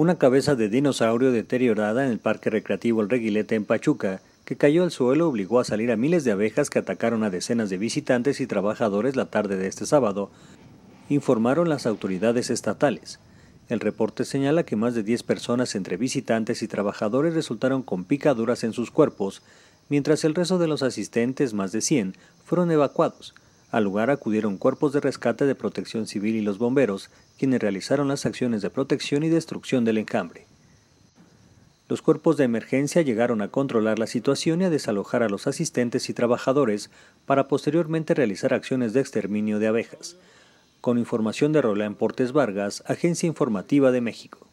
una cabeza de dinosaurio deteriorada en el Parque Recreativo El Reguilete en Pachuca, que cayó al suelo obligó a salir a miles de abejas que atacaron a decenas de visitantes y trabajadores la tarde de este sábado, informaron las autoridades estatales. El reporte señala que más de 10 personas entre visitantes y trabajadores resultaron con picaduras en sus cuerpos, mientras el resto de los asistentes, más de 100, fueron evacuados. Al lugar acudieron cuerpos de rescate de protección civil y los bomberos, quienes realizaron las acciones de protección y destrucción del enjambre. Los cuerpos de emergencia llegaron a controlar la situación y a desalojar a los asistentes y trabajadores para posteriormente realizar acciones de exterminio de abejas. Con información de Roland Portes Vargas, Agencia Informativa de México.